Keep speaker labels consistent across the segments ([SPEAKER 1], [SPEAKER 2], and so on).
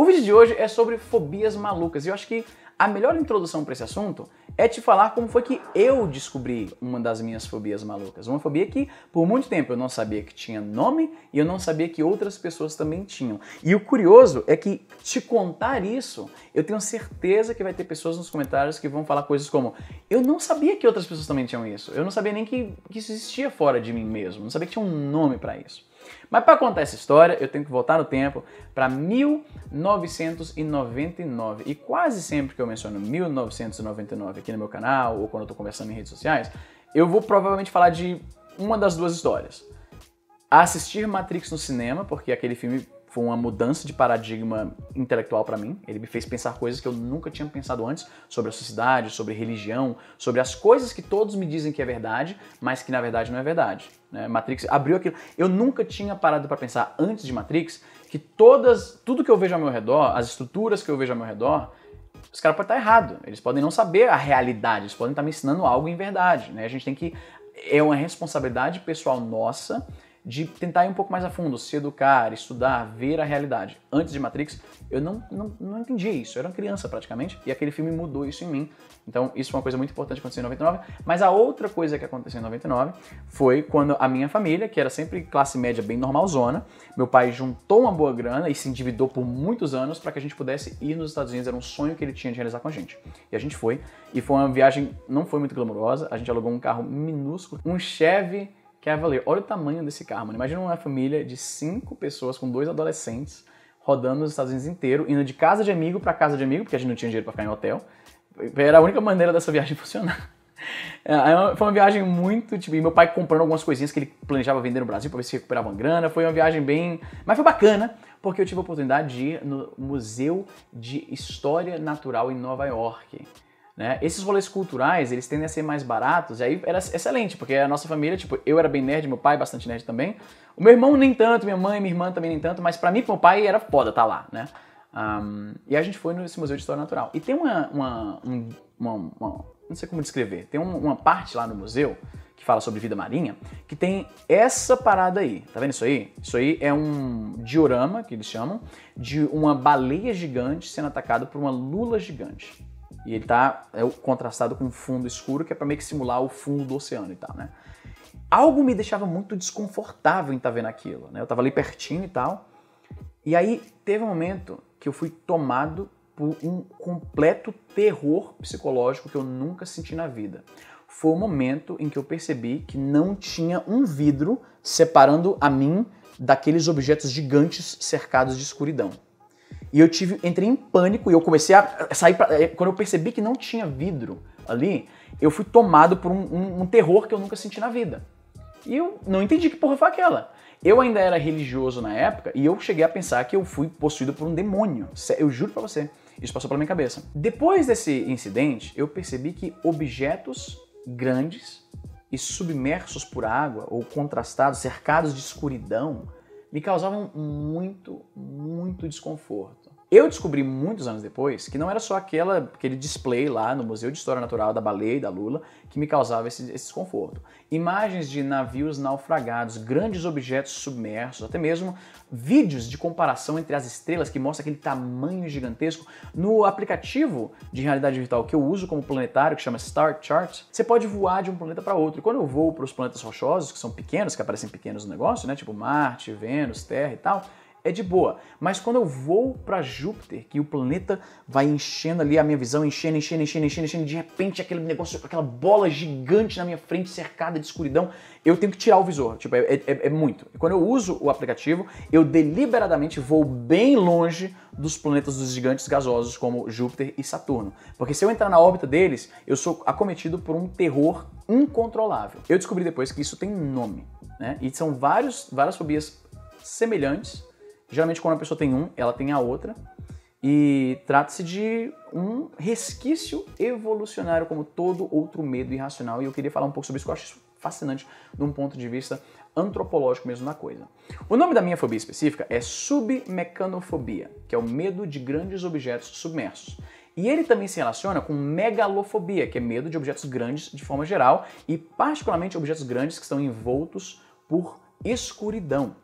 [SPEAKER 1] O vídeo de hoje é sobre fobias malucas e eu acho que a melhor introdução para esse assunto é te falar como foi que eu descobri uma das minhas fobias malucas. Uma fobia que por muito tempo eu não sabia que tinha nome e eu não sabia que outras pessoas também tinham. E o curioso é que te contar isso, eu tenho certeza que vai ter pessoas nos comentários que vão falar coisas como: Eu não sabia que outras pessoas também tinham isso. Eu não sabia nem que, que isso existia fora de mim mesmo. Não sabia que tinha um nome para isso. Mas para contar essa história, eu tenho que voltar no tempo para 1999. E quase sempre que eu menciono 1999 aqui no meu canal ou quando eu estou conversando em redes sociais, eu vou provavelmente falar de uma das duas histórias. Assistir Matrix no cinema, porque aquele filme foi uma mudança de paradigma intelectual para mim. Ele me fez pensar coisas que eu nunca tinha pensado antes sobre a sociedade, sobre religião, sobre as coisas que todos me dizem que é verdade, mas que na verdade não é verdade. Né? Matrix abriu aquilo. Eu nunca tinha parado para pensar antes de Matrix que todas, tudo que eu vejo ao meu redor, as estruturas que eu vejo ao meu redor, os caras podem estar errado. Eles podem não saber a realidade. Eles podem estar me ensinando algo em verdade. Né? A gente tem que é uma responsabilidade pessoal nossa de tentar ir um pouco mais a fundo, se educar, estudar, ver a realidade. Antes de Matrix, eu não, não, não entendia isso, eu era criança praticamente, e aquele filme mudou isso em mim. Então, isso foi uma coisa muito importante que aconteceu em 99. Mas a outra coisa que aconteceu em 99 foi quando a minha família, que era sempre classe média bem normalzona, meu pai juntou uma boa grana e se endividou por muitos anos para que a gente pudesse ir nos Estados Unidos, era um sonho que ele tinha de realizar com a gente. E a gente foi, e foi uma viagem, não foi muito glamourosa, a gente alugou um carro minúsculo, um Chevy olha o tamanho desse carro, mano. Imagina uma família de cinco pessoas com dois adolescentes rodando nos Estados Unidos inteiro, indo de casa de amigo para casa de amigo, porque a gente não tinha dinheiro para ficar em hotel. Era a única maneira dessa viagem funcionar. É, é, foi uma viagem muito, tipo, meu pai comprando algumas coisinhas que ele planejava vender no Brasil para ver se recuperava uma grana. Foi uma viagem bem, mas foi bacana, porque eu tive a oportunidade de ir no Museu de História Natural em Nova York. Né? Esses rolês culturais, eles tendem a ser mais baratos, e aí era excelente, porque a nossa família, tipo, eu era bem nerd, meu pai bastante nerd também. O meu irmão nem tanto, minha mãe, minha irmã também nem tanto, mas para mim, pro meu pai, era foda tá lá, né? Um, e a gente foi nesse Museu de História Natural. E tem uma, uma, um, uma, uma não sei como descrever, tem uma, uma parte lá no museu que fala sobre vida marinha, que tem essa parada aí. Tá vendo isso aí? Isso aí é um diorama, que eles chamam, de uma baleia gigante sendo atacada por uma lula gigante. E ele tá é, contrastado com um fundo escuro, que é para meio que simular o fundo do oceano e tal, né? Algo me deixava muito desconfortável em estar tá vendo aquilo, né? Eu tava ali pertinho e tal. E aí teve um momento que eu fui tomado por um completo terror psicológico que eu nunca senti na vida. Foi o momento em que eu percebi que não tinha um vidro separando a mim daqueles objetos gigantes cercados de escuridão. E eu tive, entrei em pânico e eu comecei a sair. Pra, eh, quando eu percebi que não tinha vidro ali, eu fui tomado por um, um, um terror que eu nunca senti na vida. E eu não entendi que porra foi aquela. Eu ainda era religioso na época e eu cheguei a pensar que eu fui possuído por um demônio. Eu juro pra você, isso passou pela minha cabeça. Depois desse incidente, eu percebi que objetos grandes e submersos por água ou contrastados, cercados de escuridão, me causavam muito, muito desconforto. Eu descobri muitos anos depois que não era só aquela, aquele display lá no Museu de História Natural da Baleia e da Lula que me causava esse, esse desconforto. Imagens de navios naufragados, grandes objetos submersos, até mesmo vídeos de comparação entre as estrelas que mostra aquele tamanho gigantesco. No aplicativo de realidade virtual que eu uso como planetário, que chama Star Chart, você pode voar de um planeta para outro. E quando eu vou para os planetas rochosos, que são pequenos, que aparecem pequenos no negócio, né, tipo Marte, Vênus, Terra e tal, é de boa. Mas quando eu vou para Júpiter, que o planeta vai enchendo ali a minha visão, enchendo, enchendo, enchendo, enchendo, enchendo, de repente aquele negócio, aquela bola gigante na minha frente, cercada de escuridão, eu tenho que tirar o visor. Tipo, é, é, é muito. E quando eu uso o aplicativo, eu deliberadamente vou bem longe dos planetas dos gigantes gasosos como Júpiter e Saturno. Porque se eu entrar na órbita deles, eu sou acometido por um terror incontrolável. Eu descobri depois que isso tem nome, né? E são vários, várias fobias semelhantes Geralmente, quando a pessoa tem um, ela tem a outra. E trata-se de um resquício evolucionário, como todo outro medo irracional. E eu queria falar um pouco sobre isso, que eu acho isso fascinante de um ponto de vista antropológico mesmo da coisa. O nome da minha fobia específica é submecanofobia, que é o medo de grandes objetos submersos. E ele também se relaciona com megalofobia, que é medo de objetos grandes de forma geral, e particularmente objetos grandes que estão envoltos por escuridão.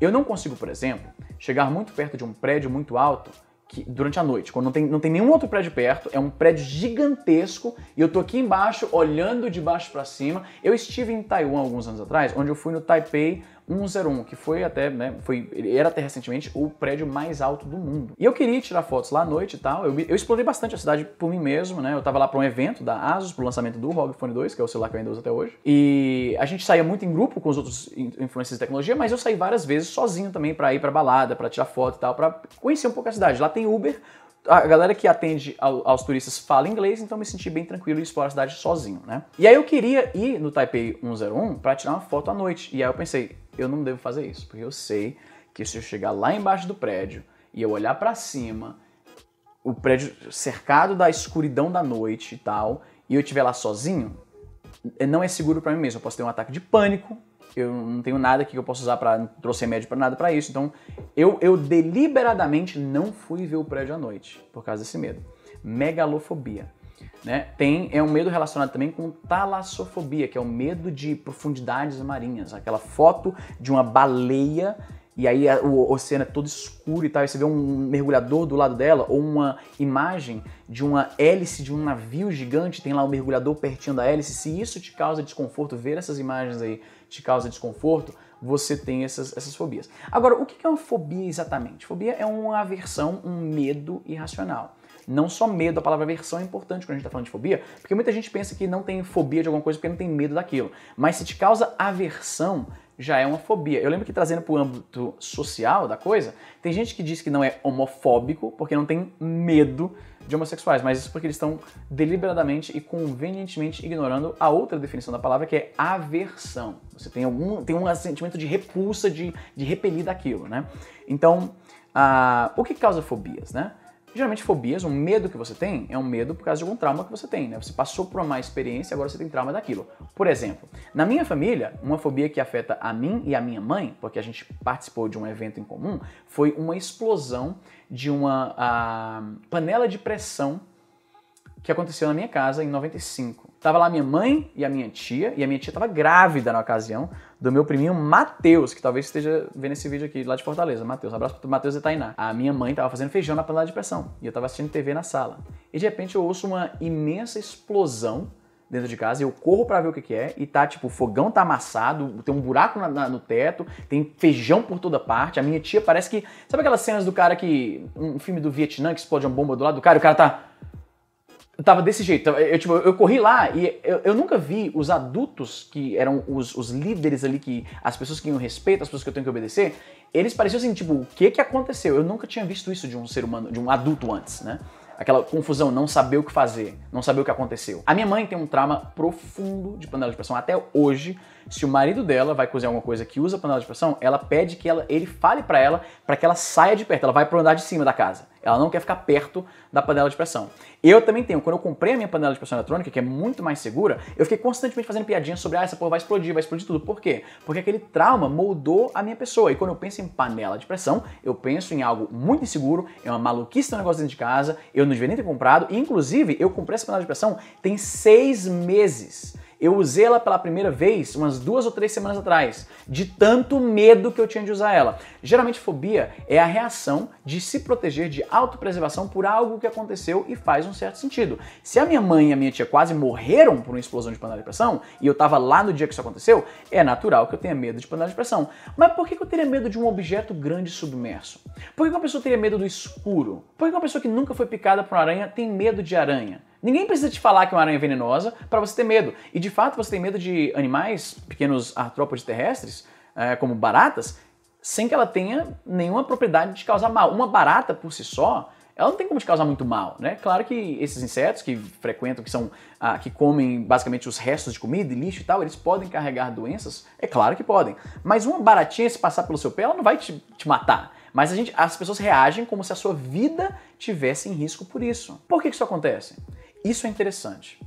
[SPEAKER 1] Eu não consigo, por exemplo, chegar muito perto de um prédio muito alto que, durante a noite, quando não tem, não tem nenhum outro prédio perto, é um prédio gigantesco e eu tô aqui embaixo olhando de baixo para cima. Eu estive em Taiwan alguns anos atrás, onde eu fui no Taipei 101, que foi até, né, foi, era até recentemente o prédio mais alto do mundo. E eu queria tirar fotos lá à noite e tal, eu, eu explorei bastante a cidade por mim mesmo, né, eu tava lá para um evento da Asus, pro lançamento do ROG Phone 2, que é o celular que eu ainda uso até hoje, e a gente saía muito em grupo com os outros influencers de tecnologia, mas eu saí várias vezes sozinho também para ir pra balada, para tirar foto e tal, para conhecer um pouco a cidade. Lá tem Uber, a galera que atende aos turistas fala inglês, então me senti bem tranquilo e explorar a cidade sozinho, né? E aí eu queria ir no Taipei 101 para tirar uma foto à noite. E aí eu pensei, eu não devo fazer isso, porque eu sei que se eu chegar lá embaixo do prédio e eu olhar para cima, o prédio cercado da escuridão da noite e tal, e eu estiver lá sozinho, é, não é seguro para mim mesmo. Eu posso ter um ataque de pânico, eu não tenho nada aqui que eu possa usar para trouxe remédio para nada para isso. Então, eu, eu deliberadamente não fui ver o prédio à noite por causa desse medo. Megalofobia. Né? Tem é um medo relacionado também com talassofobia, que é o medo de profundidades marinhas, aquela foto de uma baleia e aí o oceano é todo escuro e tal, e você vê um mergulhador do lado dela, ou uma imagem de uma hélice de um navio gigante, tem lá um mergulhador pertinho da hélice, se isso te causa desconforto, ver essas imagens aí te causa desconforto, você tem essas, essas fobias. Agora, o que é uma fobia exatamente? Fobia é uma aversão, um medo irracional. Não só medo, a palavra aversão é importante quando a gente está falando de fobia, porque muita gente pensa que não tem fobia de alguma coisa porque não tem medo daquilo. Mas se te causa aversão, já é uma fobia. Eu lembro que trazendo para o âmbito social da coisa, tem gente que diz que não é homofóbico porque não tem medo de homossexuais, mas isso porque eles estão deliberadamente e convenientemente ignorando a outra definição da palavra que é aversão. Você tem algum tem um sentimento de repulsa, de, de repelir daquilo, né? Então, uh, o que causa fobias, né? Geralmente fobias, um medo que você tem, é um medo por causa de algum trauma que você tem, né? Você passou por uma má experiência, agora você tem trauma daquilo. Por exemplo, na minha família, uma fobia que afeta a mim e a minha mãe, porque a gente participou de um evento em comum, foi uma explosão de uma ah, panela de pressão que aconteceu na minha casa em 95. Tava lá minha mãe e a minha tia, e a minha tia tava grávida na ocasião do meu priminho Matheus, que talvez esteja vendo esse vídeo aqui lá de Fortaleza. Matheus, abraço pro Matheus e Tainá. A minha mãe tava fazendo feijão na panela de pressão, e eu tava assistindo TV na sala. E de repente eu ouço uma imensa explosão dentro de casa, eu corro para ver o que, que, é, e tá tipo, o fogão tá amassado, tem um buraco na, na, no teto, tem feijão por toda parte, a minha tia parece que. Sabe aquelas cenas do cara que. Um filme do Vietnã que explode uma bomba do lado do cara, o cara tá. Tava desse jeito. Eu, tipo, eu corri lá e eu, eu nunca vi os adultos que eram os, os líderes ali, que as pessoas que eu respeito, as pessoas que eu tenho que obedecer, eles pareciam assim, tipo, o que que aconteceu? Eu nunca tinha visto isso de um ser humano, de um adulto antes, né? Aquela confusão, não saber o que fazer, não saber o que aconteceu. A minha mãe tem um trauma profundo de panela de pressão até hoje. Se o marido dela vai cozinhar alguma coisa que usa panela de pressão, ela pede que ela, ele fale para ela para que ela saia de perto. Ela vai pro andar de cima da casa. Ela não quer ficar perto da panela de pressão. Eu também tenho, quando eu comprei a minha panela de pressão eletrônica, que é muito mais segura, eu fiquei constantemente fazendo piadinha sobre, ah, essa porra vai explodir, vai explodir tudo. Por quê? Porque aquele trauma moldou a minha pessoa. E quando eu penso em panela de pressão, eu penso em algo muito inseguro, é uma maluquice ter um negócio dentro de casa, eu não devia nem ter comprado. E, inclusive, eu comprei essa panela de pressão tem seis meses. Eu usei ela pela primeira vez umas duas ou três semanas atrás, de tanto medo que eu tinha de usar ela. Geralmente, fobia é a reação de se proteger de autopreservação por algo que aconteceu e faz um certo sentido. Se a minha mãe e a minha tia quase morreram por uma explosão de panela de pressão e eu estava lá no dia que isso aconteceu, é natural que eu tenha medo de panela de pressão. Mas por que eu teria medo de um objeto grande submerso? Por que uma pessoa teria medo do escuro? Por que uma pessoa que nunca foi picada por uma aranha tem medo de aranha? Ninguém precisa te falar que é uma aranha venenosa para você ter medo. E de fato você tem medo de animais, pequenos artrópodes terrestres, é, como baratas, sem que ela tenha nenhuma propriedade de causar mal. Uma barata por si só, ela não tem como te causar muito mal, né? Claro que esses insetos que frequentam, que são, ah, que comem basicamente os restos de comida e lixo e tal, eles podem carregar doenças? É claro que podem. Mas uma baratinha, se passar pelo seu pé, ela não vai te, te matar. Mas gente, as pessoas reagem como se a sua vida tivesse em risco por isso. Por que, que isso acontece? Isso é interessante.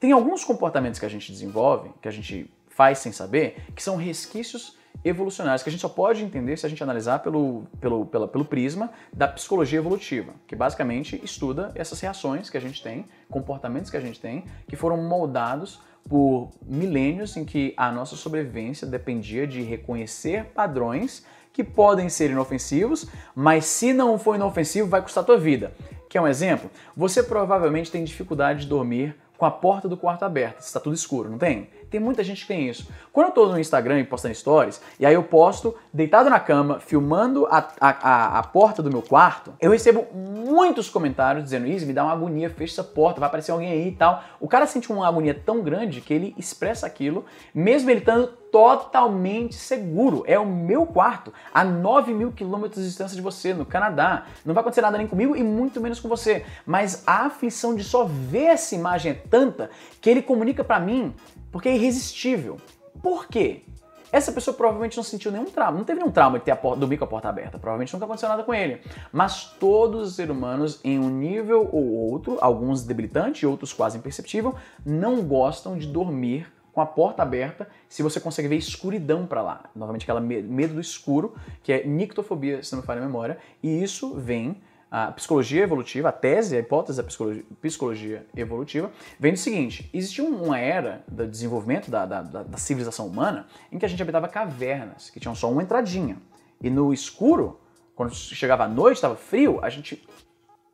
[SPEAKER 1] Tem alguns comportamentos que a gente desenvolve, que a gente faz sem saber, que são resquícios evolucionários, que a gente só pode entender se a gente analisar pelo, pelo, pela, pelo prisma da psicologia evolutiva, que basicamente estuda essas reações que a gente tem, comportamentos que a gente tem, que foram moldados por milênios em que a nossa sobrevivência dependia de reconhecer padrões que podem ser inofensivos, mas se não for inofensivo, vai custar a tua vida. Quer um exemplo? Você provavelmente tem dificuldade de dormir com a porta do quarto aberta, se está tudo escuro, não tem? Tem muita gente que tem isso. Quando eu tô no Instagram e postando stories, e aí eu posto deitado na cama, filmando a, a, a porta do meu quarto, eu recebo muitos comentários dizendo, isso me dá uma agonia, fecha essa porta, vai aparecer alguém aí e tal. O cara sente uma agonia tão grande que ele expressa aquilo, mesmo ele estando totalmente seguro. É o meu quarto, a 9 mil quilômetros de distância de você, no Canadá. Não vai acontecer nada nem comigo e muito menos com você. Mas a aflição de só ver essa imagem é tanta que ele comunica para mim porque é irresistível. Por quê? Essa pessoa provavelmente não sentiu nenhum trauma, não teve nenhum trauma de ter a porta, dormir com a porta aberta, provavelmente nunca aconteceu nada com ele. Mas todos os seres humanos, em um nível ou outro, alguns debilitante, outros quase imperceptível, não gostam de dormir com a porta aberta se você consegue ver escuridão para lá. Novamente, aquela medo do escuro, que é nictofobia, se não me falha a memória, e isso vem a psicologia evolutiva, a tese, a hipótese da psicologia, psicologia evolutiva, vem do seguinte: existia uma era do desenvolvimento da, da, da, da civilização humana em que a gente habitava cavernas, que tinham só uma entradinha. E no escuro, quando chegava a noite, estava frio, a gente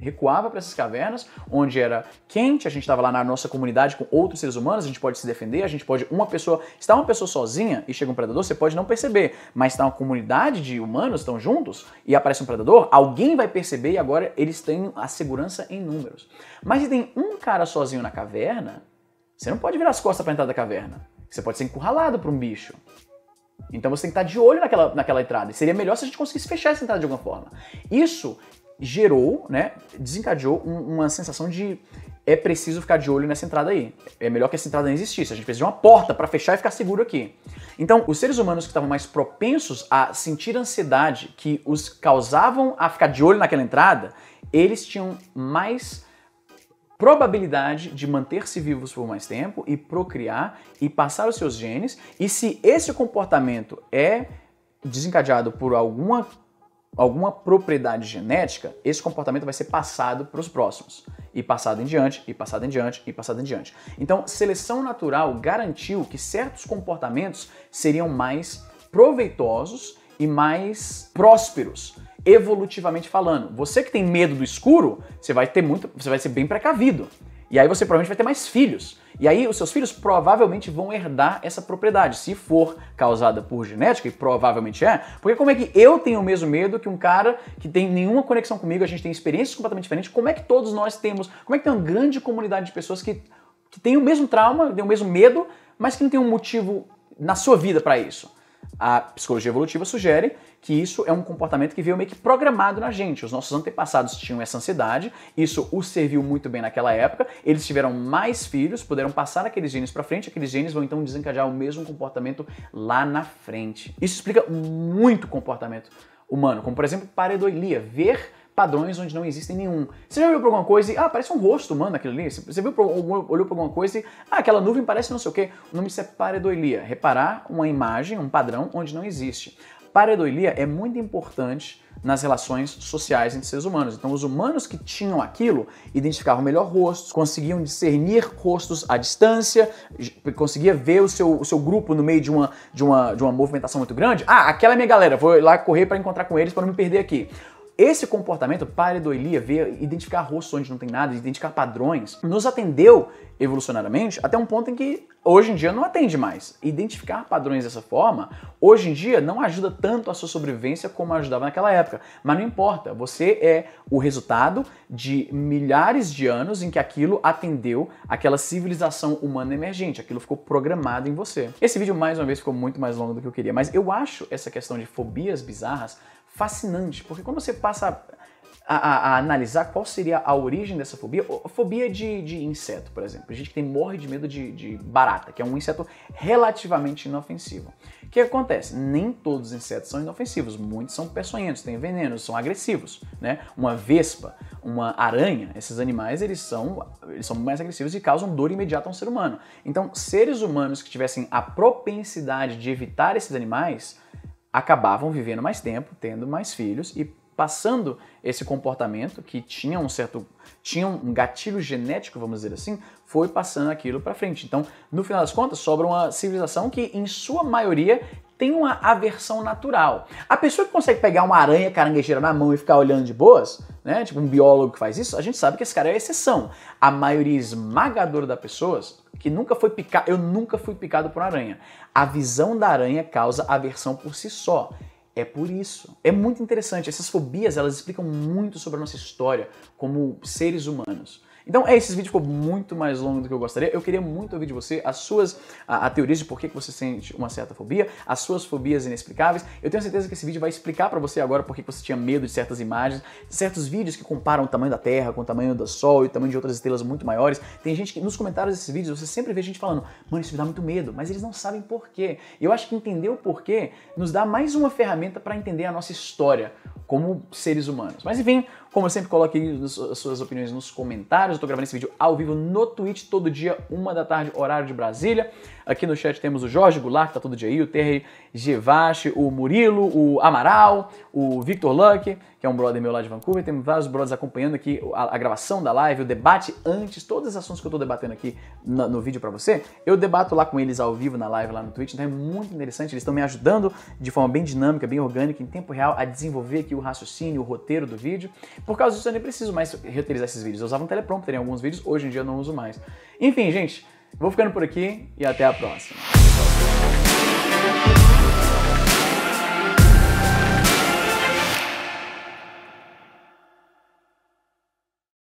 [SPEAKER 1] recuava para essas cavernas, onde era quente, a gente estava lá na nossa comunidade com outros seres humanos, a gente pode se defender, a gente pode uma pessoa, está uma pessoa sozinha e chega um predador, você pode não perceber, mas está uma comunidade de humanos estão juntos e aparece um predador, alguém vai perceber e agora eles têm a segurança em números. Mas se tem um cara sozinho na caverna, você não pode virar as costas para entrar da caverna. Você pode ser encurralado por um bicho. Então você tem que estar tá de olho naquela, naquela entrada. E seria melhor se a gente conseguisse fechar essa entrada de alguma forma. Isso gerou, né, desencadeou um, uma sensação de é preciso ficar de olho nessa entrada aí. É melhor que essa entrada não existisse. A gente precisa de uma porta para fechar e ficar seguro aqui. Então, os seres humanos que estavam mais propensos a sentir ansiedade que os causavam a ficar de olho naquela entrada, eles tinham mais probabilidade de manter-se vivos por mais tempo e procriar e passar os seus genes. E se esse comportamento é desencadeado por alguma alguma propriedade genética, esse comportamento vai ser passado para os próximos. E passado em diante, e passado em diante, e passado em diante. Então, seleção natural garantiu que certos comportamentos seriam mais proveitosos e mais prósperos, evolutivamente falando. Você que tem medo do escuro, você vai ter muito, você vai ser bem precavido. E aí você provavelmente vai ter mais filhos. E aí os seus filhos provavelmente vão herdar essa propriedade, se for causada por genética, e provavelmente é, porque como é que eu tenho o mesmo medo que um cara que tem nenhuma conexão comigo, a gente tem experiências completamente diferentes, como é que todos nós temos, como é que tem uma grande comunidade de pessoas que, que tem o mesmo trauma, tem o mesmo medo, mas que não tem um motivo na sua vida para isso? a psicologia evolutiva sugere que isso é um comportamento que veio meio que programado na gente. Os nossos antepassados tinham essa ansiedade, isso os serviu muito bem naquela época, eles tiveram mais filhos, puderam passar aqueles genes para frente, aqueles genes vão então desencadear o mesmo comportamento lá na frente. Isso explica muito comportamento humano, como por exemplo pareidolia, ver padrões onde não existem nenhum. Você já olhou alguma coisa e, ah, parece um rosto humano aquilo ali? Você viu, olhou para alguma coisa e, ah, aquela nuvem parece não sei o quê. O nome disso é pareidolia. Reparar uma imagem, um padrão onde não existe. Pareidolia é muito importante nas relações sociais entre seres humanos. Então, os humanos que tinham aquilo identificavam melhor rostos, conseguiam discernir rostos à distância, conseguia ver o seu, o seu grupo no meio de uma, de, uma, de uma movimentação muito grande. Ah, aquela é minha galera, vou lá correr para encontrar com eles para não me perder aqui. Esse comportamento, pareidolia, ver, identificar rostos onde não tem nada, identificar padrões, nos atendeu evolucionariamente até um ponto em que hoje em dia não atende mais. Identificar padrões dessa forma, hoje em dia não ajuda tanto a sua sobrevivência como ajudava naquela época. Mas não importa, você é o resultado de milhares de anos em que aquilo atendeu aquela civilização humana emergente, aquilo ficou programado em você. Esse vídeo mais uma vez ficou muito mais longo do que eu queria, mas eu acho essa questão de fobias bizarras fascinante, porque quando você passa a, a, a, analisar qual seria a origem dessa fobia, a fobia de, de inseto, por exemplo. A gente que tem morre de medo de, de, barata, que é um inseto relativamente inofensivo. O que acontece? Nem todos os insetos são inofensivos, muitos são peçonhentos, têm veneno, são agressivos, né? Uma vespa, uma aranha, esses animais, eles são, eles são mais agressivos e causam dor imediata a um ser humano. Então, seres humanos que tivessem a propensidade de evitar esses animais, acabavam vivendo mais tempo, tendo mais filhos e passando esse comportamento que tinha um certo tinha um gatilho genético, vamos dizer assim, foi passando aquilo para frente. Então, no final das contas, sobra uma civilização que em sua maioria tem uma aversão natural. A pessoa que consegue pegar uma aranha caranguejeira na mão e ficar olhando de boas, né? Tipo um biólogo que faz isso, a gente sabe que esse cara é a exceção. A maioria esmagadora das pessoas que nunca foi picado, eu nunca fui picado por aranha. A visão da aranha causa aversão por si só. É por isso. É muito interessante. Essas fobias, elas explicam muito sobre a nossa história como seres humanos. Então é, esse vídeo ficou muito mais longo do que eu gostaria. Eu queria muito ouvir de você as suas a, a teorias de por que você sente uma certa fobia, as suas fobias inexplicáveis. Eu tenho certeza que esse vídeo vai explicar para você agora por que você tinha medo de certas imagens, certos vídeos que comparam o tamanho da Terra com o tamanho do Sol e o tamanho de outras estrelas muito maiores. Tem gente que nos comentários desses vídeos você sempre vê gente falando, mano, isso me dá muito medo, mas eles não sabem por quê. Eu acho que entender o porquê nos dá mais uma ferramenta para entender a nossa história como seres humanos. Mas enfim, como eu sempre coloque as suas opiniões nos comentários, eu tô gravando esse vídeo ao vivo no Twitch todo dia, uma da tarde, horário de Brasília. Aqui no chat temos o Jorge Goulart, que tá todo dia aí, o Terry Gevache, o Murilo, o Amaral, o Victor Luck, que é um brother meu lá de Vancouver. Temos vários brothers acompanhando aqui a, a, gravação da live, o debate antes, todos os assuntos que eu tô debatendo aqui no, no vídeo para você. Eu debato lá com eles ao vivo na live, lá no Twitch, então é muito interessante. Eles estão me ajudando de forma bem dinâmica, bem orgânica, em tempo real, a desenvolver aqui o raciocínio, o roteiro do vídeo. Por causa disso eu nem preciso mais reutilizar esses vídeos. Eu usava um teleprompter em alguns vídeos, hoje em dia eu não uso mais. Enfim, gente, vou ficando por aqui e até a próxima.